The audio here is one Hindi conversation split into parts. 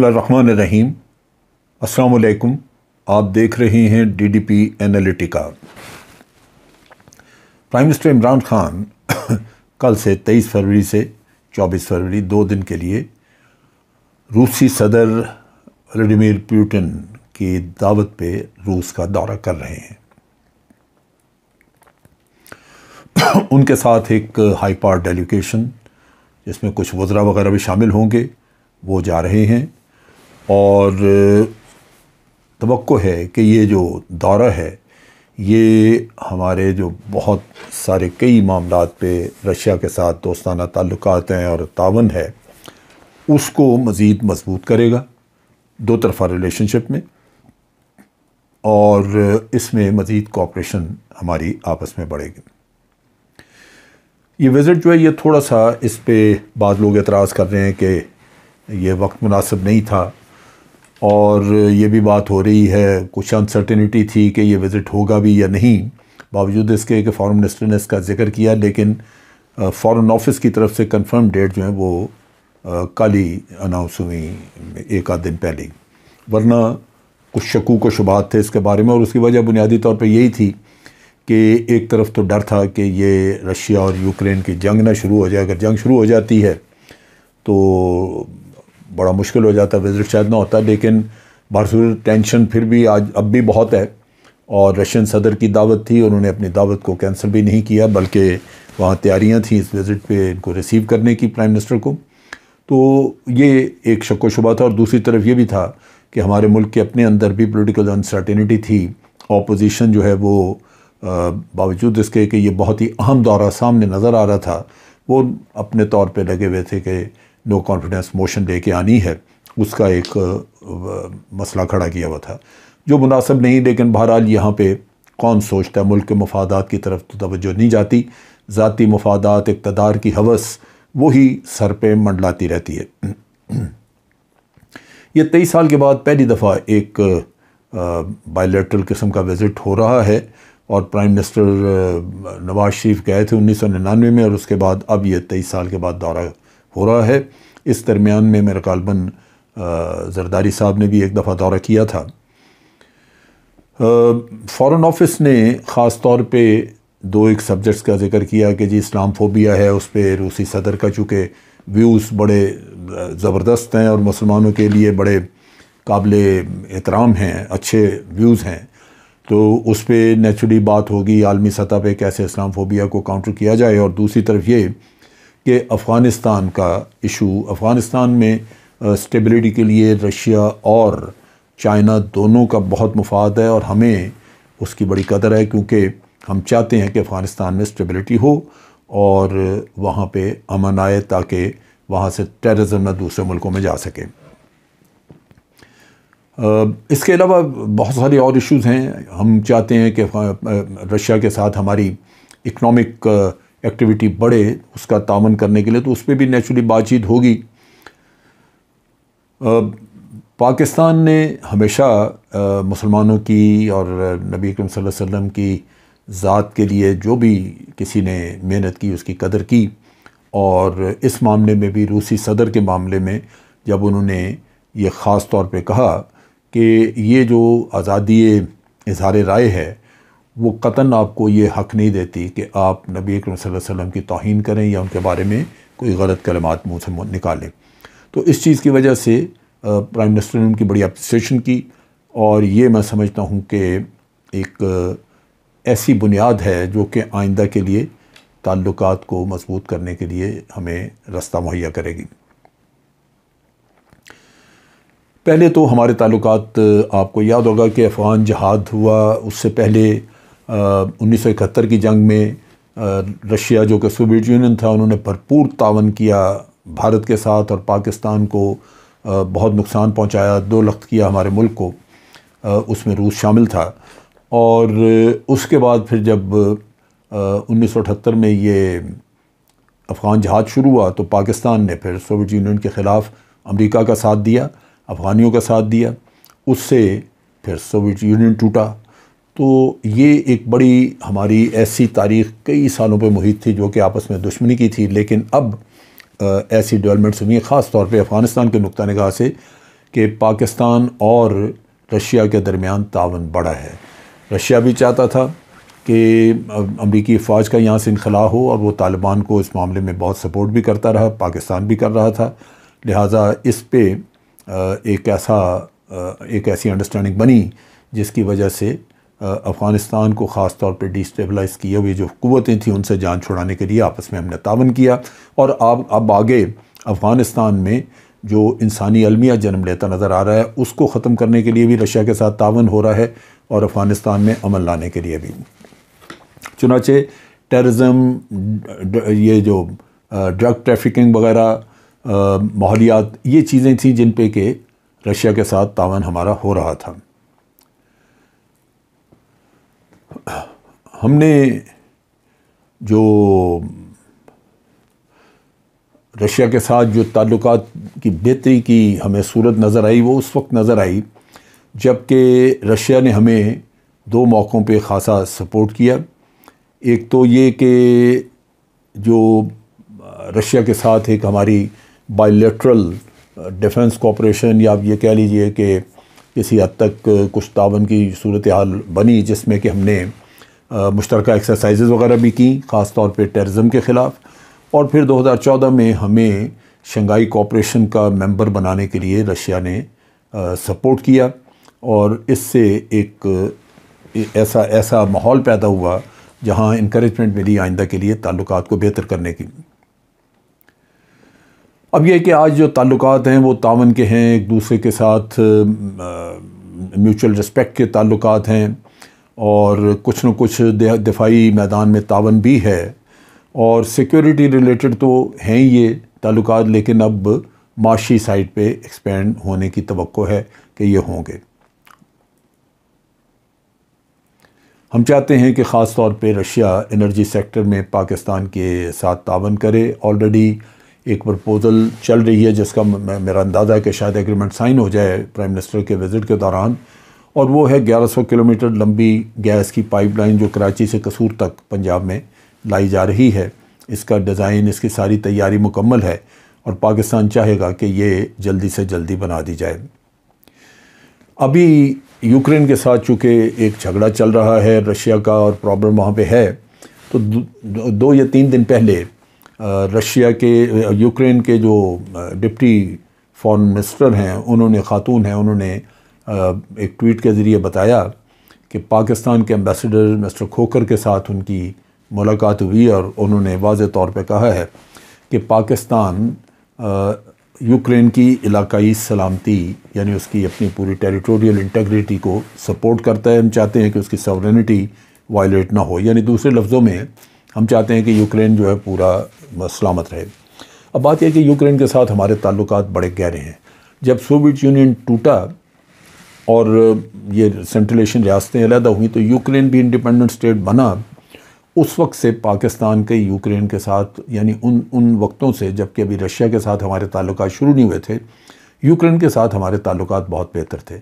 बसमीम असलकुम आप देख रहे हैं D D P Analytica prime minister Imran Khan कल से 23 फरवरी से 24 फरवरी दो दिन के लिए रूसी सदर व्लादिमीर पुतिन की दावत पे रूस का दौरा कर रहे हैं उनके साथ एक हाई पार डेलीगेशन जिसमें कुछ वज्रा वगैरह भी शामिल होंगे वो जा रहे हैं और तो है कि ये जो दौरा है ये हमारे जो बहुत सारे कई मामलों पे रशिया के साथ दोस्ताना ताल्लुक हैं और तावन है उसको मज़ीद मजबूत करेगा दो तरफ़ा रिलेशनशिप में और इसमें मज़ीद कोऑपरेशन हमारी आपस में बढ़ेगी ये विज़िट जो है ये थोड़ा सा इस पर बाद लोग एतराज़ कर रहे हैं कि ये वक्त मुनासिब नहीं था और ये भी बात हो रही है कुछ अनसर्टेनिटी थी कि ये विज़िट होगा भी या नहीं बावजूद इसके कि फॉरेन मिनिस्टर ने इसका जिक्र किया लेकिन फॉरेन ऑफिस की तरफ से कंफर्म डेट जो है वो कल ही अनाउंस हुई एक आध दिन पहले वरना कुछ शकू को शुबात थे इसके बारे में और उसकी वजह बुनियादी तौर पर यही थी कि एक तरफ तो डर था कि ये रशिया और यूक्रेन की जंग ना शुरू हो जाए अगर जंग शुरू हो जाती है तो बड़ा मुश्किल हो जाता विजिट शायद ना होता लेकिन भारसूर टेंशन फिर भी आज अब भी बहुत है और रशियन सदर की दावत थी उन्होंने अपनी दावत को कैंसिल भी नहीं किया बल्कि वहाँ तैयारियाँ थीं इस विज़िट पे इनको रिसीव करने की प्राइम मिनिस्टर को तो ये एक शक् शुबा था और दूसरी तरफ ये भी था कि हमारे मुल्क के अपने अंदर भी पोलिटिकल अनसर्टेनिटी थी ऑपोजिशन जो है वो बावजूद इसके कि ये बहुत ही अहम दौरा सामने नज़र आ रहा था वो अपने तौर पे लगे हुए थे कि नो कॉन्फिडेंस मोशन के आनी है उसका एक मसला खड़ा किया हुआ था जो मुनासिब नहीं लेकिन बहरहाल यहाँ पर कौन सोचता है मुल्क के मफादा की तरफ तो तोज्जो नहीं जाती ज़ाती मफादात इकतदार की हवस वही सर पर मंडलाती रहती है ये तेईस साल के बाद पहली दफ़ा एक बायोलेट्रल किस्म का विज़िट हो रहा है और प्राइम मिनिस्टर नवाज शरीफ गए थे उन्नीस सौ निन्यानवे में और उसके बाद अब ये तेईस साल के बाद दौरा हो रहा है इस दरमियान में मेरा गालबन जरदारी साहब ने भी एक दफ़ा दौरा किया था फ़ॉरेन ऑफिस ने ख़ास तौर पर दो एक सब्जेक्ट्स का जिक्र किया कि जी इस्लाम फोबिया है उस पर रूसी सदर का चूँकि व्यूज़ बड़े ज़बरदस्त हैं और मुसलमानों के लिए बड़े काबिल एहतराम हैं अच्छे व्यूज़ हैं तो उस पर नेचुरली बात होगी आलमी सतह पर कैसे इस्लाम फोबिया को काउंटर किया जाए और दूसरी तरफ ये कि अफ़गानिस्तान का इशू अफ़गानिस्तान में स्टेबिलिटी के लिए रशिया और चाइना दोनों का बहुत मुफाद है और हमें उसकी बड़ी कदर है क्योंकि हम चाहते हैं कि अफ़गानिस्तान में स्टेबिलिटी हो और वहाँ पे अमन आए ताकि वहाँ से टेररिज्म ना दूसरे मुल्कों में जा सके इसके अलावा बहुत सारे और इश्यूज़ हैं हम चाहते हैं कि रशिया के साथ हमारी इकनॉमिक एक्टिविटी बढ़े उसका तामन करने के लिए तो उस पर भी नेचुरली बातचीत होगी पाकिस्तान ने हमेशा मुसलमानों की और नबी अकरम सल्लल्लाहु अलैहि वसल्लम की ज़ात के लिए जो भी किसी ने मेहनत की उसकी कदर की और इस मामले में भी रूसी सदर के मामले में जब उन्होंने ये ख़ास तौर पे कहा कि ये जो आज़ादी इजहार राय है वो कतन आपको ये हक नहीं देती कि आप नबी अकरम वसल्लम की तोहन करें या उनके बारे में कोई गलत कलमात मुँह से निकालें तो इस चीज़ की वजह से प्राइम मिनिस्टर ने उनकी बड़ी अप्रिसशन की और ये मैं समझता हूँ कि एक ऐसी बुनियाद है जो कि आइंदा के लिए ताल्लुक को मजबूत करने के लिए हमें रास्ता मुहैया करेगी पहले तो हमारे ताल्लुक आपको याद होगा कि अफ़गान जहाद हुआ उससे पहले उन्नीस की जंग में रशिया जो कि सोवियत यूनियन था उन्होंने भरपूर तावन किया भारत के साथ और पाकिस्तान को बहुत नुकसान पहुंचाया दो लख्त किया हमारे मुल्क को उसमें रूस शामिल था और उसके बाद फिर जब उन्नीस में ये अफ़गान जहाज शुरू हुआ तो पाकिस्तान ने फिर सोवियत यूनियन के ख़िलाफ़ अमेरिका का साथ दिया अफ़गानियों का साथ दिया उससे फिर सोवियत यूनियन टूटा तो ये एक बड़ी हमारी ऐसी तारीख कई सालों पर मुहित थी जो कि आपस में दुश्मनी की थी लेकिन अब ऐसी डेवलपमेंट्स हुई हैं ख़ास तौर पर अफ़गानिस्तान के नुक़ नगाह से कि पाकिस्तान और रशिया के दरमियान तावन बढ़ा है रशिया भी चाहता था कि अमरीकी फ़ौज का यहाँ से इनखला हो और वो तालिबान को इस मामले में बहुत सपोर्ट भी करता रहा पाकिस्तान भी कर रहा था लिहाजा इस पर एक ऐसा एक ऐसी अंडरस्टैंडिंग बनी जिसकी वजह से अफ़गानिस्तान को ख़ास तौर पर डिस्टेबलाइज किए हुए जो कुतें थीं उनसे जान छुड़ाने के लिए आपस में हमने तावन किया और अब अब आगे अफ़गानिस्तान में जो इंसानी अलमिया जन्म लेता नज़र आ रहा है उसको ख़त्म करने के लिए भी रशिया के साथ तावन हो रहा है और अफ़गानिस्तान में अमल लाने के लिए भी चुनाचे टेर्रज़म ये जो ड्रग ट्रैफिकिंग वगैरह माहौलियात ये चीज़ें थी जिन पे के रशिया के साथ तावन हमारा हो रहा था हमने जो रशिया के साथ जो ताल्लुक की बेहतरी की हमें सूरत नज़र आई वो उस वक्त नज़र आई जबकि रशिया ने हमें दो मौक़ों पे ख़ासा सपोर्ट किया एक तो ये कि जो रशिया के साथ एक हमारी बायोलेट्रल डिफेंस कॉपरेशन या आप ये कह लीजिए कि किसी हद तक कुछ तावन की सूरत हाल बनी जिसमें कि हमने मुश्तर एक्सरसाइज वगैरह भी की ख़ास तौर पर टेररिज़म के ख़िलाफ़ और फिर 2014 में हमें शंघाई कॉपरेशन का मेंबर बनाने के लिए रशिया ने आ, सपोर्ट किया और इससे एक ऐसा ऐसा माहौल पैदा हुआ जहाँ इनक्रेजमेंट मिली आइंदा के लिए ताल्लुकात को बेहतर करने की अब यह कि आज जो ताल्लुक हैं वो तावन के हैं एक दूसरे के साथ म्यूचुअल रिस्पेक्ट के ताल्लुक हैं और कुछ न कुछ दिफाई मैदान में तावन भी है और सिक्योरिटी रिलेटेड तो हैं ये ताल्लुक लेकिन अब माशी साइड पे एक्सपेंड होने की तो है कि ये होंगे हम चाहते हैं कि ख़ास तौर पे रशिया एनर्जी सेक्टर में पाकिस्तान के साथ तावन करे ऑलरेडी एक प्रपोज़ल चल रही है जिसका मेरा अंदाज़ा है कि शायद एग्रीमेंट साइन हो जाए प्राइम मिनिस्टर के विज़िट के दौरान और वो है 1100 किलोमीटर लंबी गैस की पाइपलाइन जो कराची से कसूर तक पंजाब में लाई जा रही है इसका डिज़ाइन इसकी सारी तैयारी मुकम्मल है और पाकिस्तान चाहेगा कि ये जल्दी से जल्दी बना दी जाए अभी यूक्रेन के साथ चूँकि एक झगड़ा चल रहा है रशिया का और प्रॉब्लम वहाँ पर है तो दो या तीन दिन पहले रशिया के यूक्रेन के जो डिप्टी फॉरेन मिनिस्टर हैं उन्होंने खातून हैं उन्होंने एक ट्वीट के ज़रिए बताया कि पाकिस्तान के एम्बेसडर मिस्टर खोकर के साथ उनकी मुलाकात हुई और उन्होंने वाज तौर पर कहा है कि पाकिस्तान यूक्रेन की इलाकई सलामती यानी उसकी अपनी पूरी टेरिटोरियल इंटेग्रिटी को सपोर्ट करता है हम चाहते हैं कि उसकी सॉवरेनिटी वायलेट ना हो यानी दूसरे लफ्ज़ों में हम चाहते हैं कि यूक्रेन जो है पूरा सलामत रहे अब बात यह कि यूक्रेन के साथ हमारे ताल्लुक बड़े गहरे हैं जब सोवियत यूनियन टूटा और ये सेंट्रल एशियन रियासतें अलहदा हुई तो यूक्रेन भी इंडिपेंडेंट स्टेट बना उस वक्त से पाकिस्तान के यूक्रेन के साथ यानी उन उन वक्तों से जबकि अभी रशिया के साथ हमारे ताल्लुक शुरू नहीं हुए थे यूक्रेन के साथ हमारे ताल्लुक बहुत बेहतर थे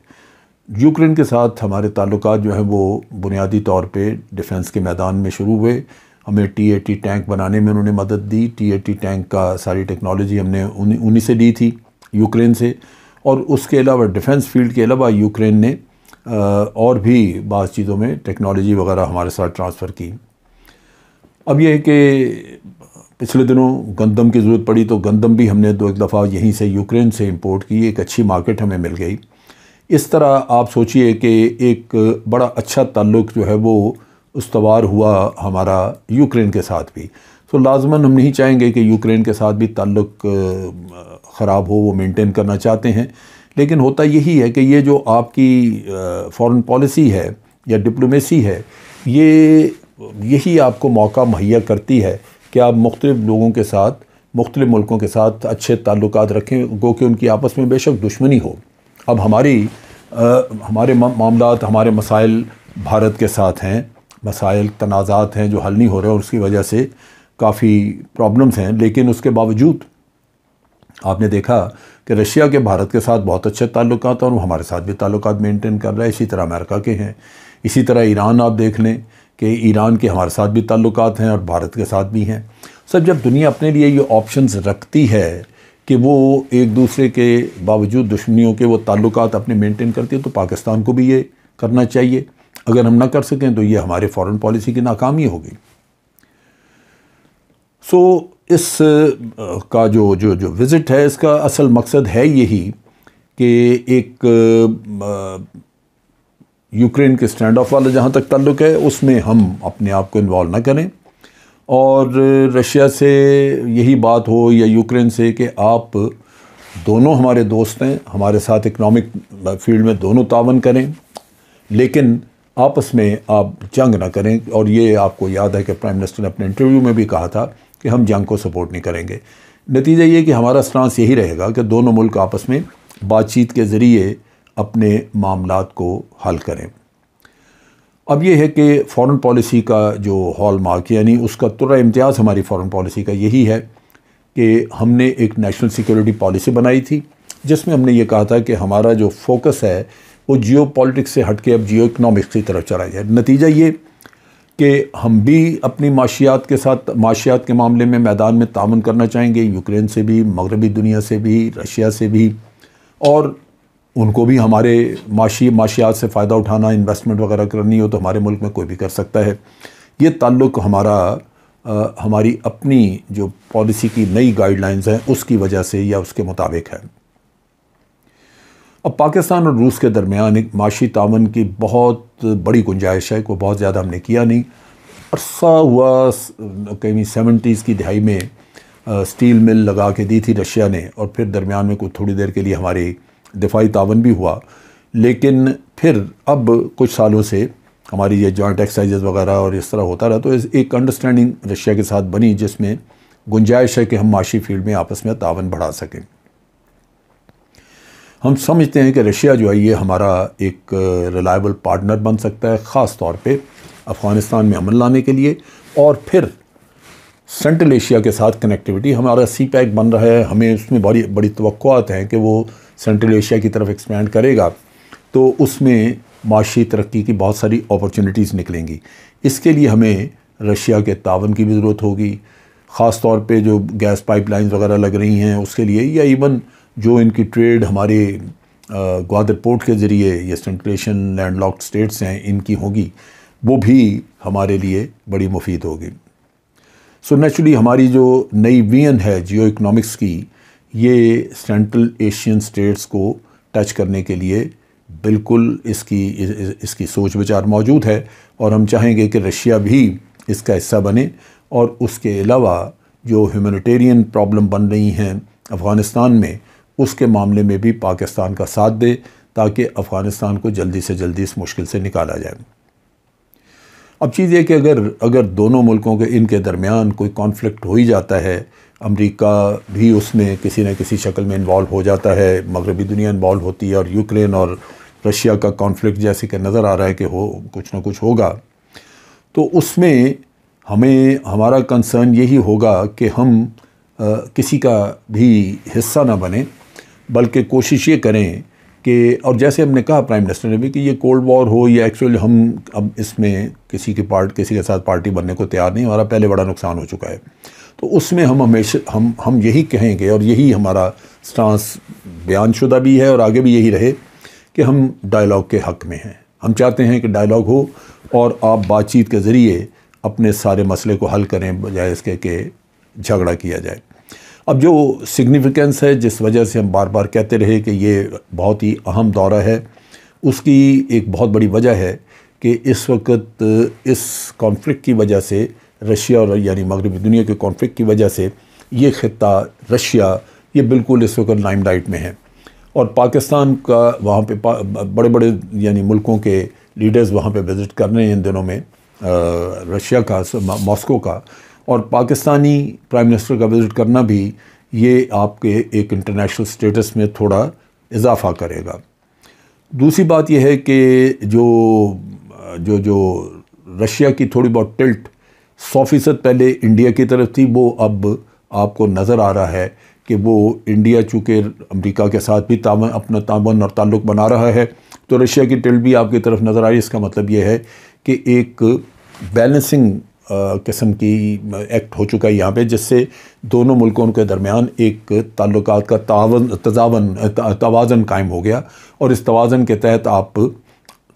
यूक्रेन के साथ हमारे ताल्लुक जो हैं वो बुनियादी तौर पर डिफेंस के मैदान में शुरू हुए हमें टी टैंक बनाने में उन्होंने मदद दी टी टैंक का सारी टेक्नोलॉजी हमने उन्हीं उन्हीं से ली थी यूक्रेन से और उसके अलावा डिफेंस फील्ड के अलावा यूक्रेन ने और भी बात चीज़ों में टेक्नोलॉजी वगैरह हमारे साथ ट्रांसफ़र की अब यह है कि पिछले दिनों गंदम की ज़रूरत पड़ी तो गंदम भी हमने दो एक दफ़ा यहीं से यूक्रेन से इंपोर्ट की एक अच्छी मार्केट हमें मिल गई इस तरह आप सोचिए कि एक बड़ा अच्छा ताल्लुक जो है वो उसवार हुआ हमारा यूक्रेन के साथ भी तो लाजमन हम नहीं चाहेंगे कि यूक्रेन के साथ भी ताल्लुक़ ख़राब हो वो मेंटेन करना चाहते हैं लेकिन होता यही है कि ये जो आपकी फॉरेन पॉलिसी है या डिप्लोमेसी है ये यही आपको मौका मुहैया करती है कि आप मुख्तलिफ़ लोगों के साथ मुख्तु मुल्कों के साथ अच्छे ताल्लुक रखें गो कि उनकी आपस में बेशक दुश्मनी हो अब हमारी आ, हमारे मामला हमारे मसाइल भारत के साथ हैं मसाइल तनाज़ात हैं जो हल नहीं हो रहे और उसकी वजह से काफ़ी प्रॉब्लम्स हैं लेकिन उसके बावजूद आपने देखा कि रशिया के भारत के साथ बहुत अच्छे ताल्लुक और वो हमारे साथ भी ताल्लुक मेंटेन कर रहा है इसी तरह अमेरिका के हैं इसी तरह ईरान आप देख लें कि ईरान के हमारे साथ भी ताल्लुक हैं और भारत के साथ भी हैं सब जब दुनिया अपने लिए ये ऑप्शंस रखती है कि वो एक दूसरे के बावजूद दुश्मनियों के वो ताल्लुक अपने मेंटेन करती है तो पाकिस्तान को भी ये करना चाहिए अगर हम ना कर सकें तो ये हमारे फॉरेन पॉलिसी की नाकामी होगी सो so, इस का जो जो जो विज़िट है इसका असल मकसद है यही कि एक यूक्रेन के स्टैंड ऑफ वाला जहाँ तक ताल्लुक़ है उसमें हम अपने आप को इन्वॉल्व ना करें और रशिया से यही बात हो या यूक्रेन से कि आप दोनों हमारे दोस्त हैं हमारे साथ इकनॉमिक फील्ड में दोनों तावन करें लेकिन आपस में आप जंग ना करें और ये आपको याद है कि प्राइम मिनिस्टर ने अपने इंटरव्यू में भी कहा था कि हम जंग को सपोर्ट नहीं करेंगे नतीजा ये कि हमारा स्टांस यही रहेगा कि दोनों मुल्क आपस में बातचीत के ज़रिए अपने मामला को हल करें अब यह है कि फ़ॉरेन पॉलिसी का जो हॉल मार्क यानी उसका तुरा इम्तियाज़ हमारी फ़ॉरेन पॉलिसी का यही है कि हमने एक नेशनल सिक्योरिटी पॉलिसी बनाई थी जिसमें हमने ये कहा था कि हमारा जो फोकस है वो जियो पॉलिटिक्स से हट के अब जियो इकनॉमिक्स की तरफ चला जाए नतीजा ये कि हम भी अपनी माशियात के साथ माशियात के मामले में मैदान में तामन करना चाहेंगे यूक्रेन से भी मगरबी दुनिया से भी रशिया से भी और उनको भी हमारे माशी माशियात से फ़ायदा उठाना इन्वेस्टमेंट वगैरह करनी हो तो हमारे मुल्क में कोई भी कर सकता है ये ताल्लुक़ हमारा आ, हमारी अपनी जो पॉलिसी की नई गाइडलाइंस हैं उसकी वजह से या उसके मुताबिक है अब पाकिस्तान और रूस के दरमियान एक माशी तावन की बहुत बड़ी गुंजाइश है को बहुत ज़्यादा हमने किया नहीं अरसा हुआ कहीं सेवेंटीज़ की दिहाई में स्टील मिल लगा के दी थी रशिया ने और फिर दरमियान में कुछ थोड़ी देर के लिए हमारे दिफाई तावन भी हुआ लेकिन फिर अब कुछ सालों से हमारी ये जॉइंट एक्सरसाइजेज़ वगैरह और इस तरह होता रहा तो एक अंडरस्टैंडिंग रशिया के साथ बनी जिसमें गुंजाइश है कि हम माशी फील्ड में आपस में तावन बढ़ा सकें हम समझते हैं कि रशिया जो है ये हमारा एक रिलायबल पार्टनर बन सकता है ख़ास तौर पर अफ़गानिस्तान में अमन लाने के लिए और फिर सेंट्रल एशिया के साथ कनेक्टिविटी हमारा सी पैक बन रहा है हमें उसमें बड़ी बड़ी तो हैं कि वो सेंट्रल एशिया की तरफ एक्सपेंड करेगा तो उसमें माशी तरक्की की बहुत सारी अपॉर्चुनिटीज़ निकलेंगी इसके लिए हमें रशिया के तावन की भी ज़रूरत होगी ख़ास तौर पे जो गैस पाइपलाइंस वगैरह लग रही हैं उसके लिए या इवन जो इनकी ट्रेड हमारे ग्वादर पोर्ट के ज़रिए या सेंट्रेशन लैंड लॉक्ड स्टेट्स हैं इनकी होगी वो भी हमारे लिए बड़ी मुफीद होगी सो so नेचुरली हमारी जो नई वियन है जियो इकनॉमिक्स की ये सेंट्रल एशियन स्टेट्स को टच करने के लिए बिल्कुल इसकी इस, इस, इसकी सोच विचार मौजूद है और हम चाहेंगे कि रशिया भी इसका हिस्सा बने और उसके अलावा जो ह्यूमनिटेरियन प्रॉब्लम बन रही हैं अफ़गानिस्तान में उसके मामले में भी पाकिस्तान का साथ दे ताकि अफ़गानिस्तान को जल्दी से जल्दी इस मुश्किल से निकाला जाए अब चीज़ ये कि अगर अगर दोनों मुल्कों के इनके दरमियान कोई कॉन्फ्लिक्ट हो ही जाता है अमेरिका भी उसमें किसी न किसी शक्ल में इन्वॉल्व हो जाता है मगरबी दुनिया इन्वॉल्व होती है और यूक्रेन और रशिया का कॉन्फ्लिक्ट जैसे कि नज़र आ रहा है कि हो कुछ ना कुछ होगा तो उसमें हमें हमारा कंसर्न यही होगा कि हम आ, किसी का भी हिस्सा ना बने बल्कि कोशिश ये करें कि और जैसे हमने कहा प्राइम मिनिस्टर ने भी कि ये कोल्ड वॉर हो या एक्चुअल हम अब इसमें किसी के पार्ट किसी के साथ पार्टी बनने को तैयार नहीं हमारा पहले बड़ा नुकसान हो चुका है तो उसमें हम हमेशा हम हम यही कहेंगे और यही हमारा स्टांस बयानशुदा भी है और आगे भी यही रहे कि हम डायलॉग के हक़ में हैं हम चाहते हैं कि डायलॉग हो और आप बातचीत के ज़रिए अपने सारे मसले को हल करें बजाय इसके कि झगड़ा किया जाए अब जो सिग्निफिकेंस है जिस वजह से हम बार बार कहते रहे कि ये बहुत ही अहम दौरा है उसकी एक बहुत बड़ी वजह है कि इस वक्त इस कॉन्फ्लिक्ट की वजह से रशिया और यानी मगरबी दुनिया के कॉन्फ्लिक्ट की वजह से ये ख़त्ता रशिया ये बिल्कुल इस वक्त लाइम लाइट में है और पाकिस्तान का वहाँ पे बड़े बड़े यानी मुल्कों के लीडर्स वहाँ पे विज़िट कर रहे हैं इन दिनों में रशिया का मॉस्को का और पाकिस्तानी प्राइम मिनिस्टर का विज़िट करना भी ये आपके एक इंटरनेशनल स्टेटस में थोड़ा इजाफा करेगा दूसरी बात यह है कि जो जो जो रशिया की थोड़ी बहुत टिल्ट सौ फीसद पहले इंडिया की तरफ थी वो अब आपको नज़र आ रहा है कि वो इंडिया चूँकि अमेरिका के साथ भी ताम अपना तावन और ताल्लुक़ बना रहा है तो रशिया की टिल्ट भी आपकी तरफ नज़र आ रही है इसका मतलब ये है कि एक बैलेंसिंग किस्म की एक्ट हो चुका है यहाँ पे जिससे दोनों मुल्कों के दरमियान एक ताल्लुक का तावन तजावन तोज़न कायम हो गया और इस तोज़न के तहत आप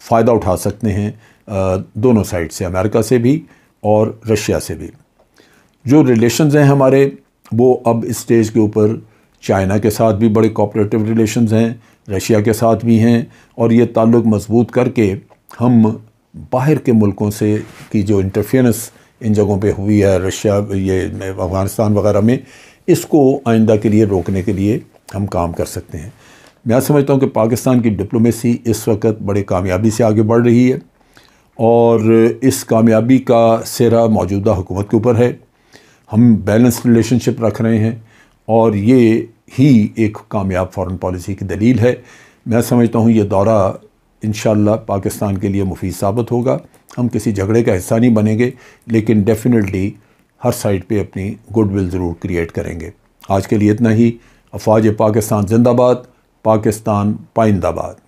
फ़ायदा उठा सकते हैं दोनों साइड से अमेरिका से भी और रशिया से भी जो रिलेशंस हैं हमारे वो अब स्टेज के ऊपर चाइना के साथ भी बड़े कोऑपरेटिव रिलेशंस हैं रशिया के साथ भी हैं और ये ताल्लुक़ मजबूत करके हम बाहर के मुल्कों से की जो इंटरफियरेंस इन जगहों पे हुई है रशिया ये अफ़गानिस्तान वगैरह में इसको आइंदा के लिए रोकने के लिए हम काम कर सकते हैं मैं समझता हूँ कि पाकिस्तान की डिप्लोमेसी इस वक्त बड़े कामयाबी से आगे बढ़ रही है और इस कामयाबी का सिरा मौजूदा हुकूमत के ऊपर है हम बैलेंस रिलेशनशिप रख रहे हैं और ये ही एक कामयाब फॉरेन पॉलिसी की दलील है मैं समझता हूँ ये दौरा इन पाकिस्तान के लिए मुफीद साबित होगा हम किसी झगड़े का हिस्सा नहीं बनेंगे लेकिन डेफिनेटली हर साइड पे अपनी गुडविल ज़रूर क्रिएट करेंगे आज के लिए इतना ही अफवाज पाकिस्तान जिंदाबाद पाकिस्तान पाइंदाबाद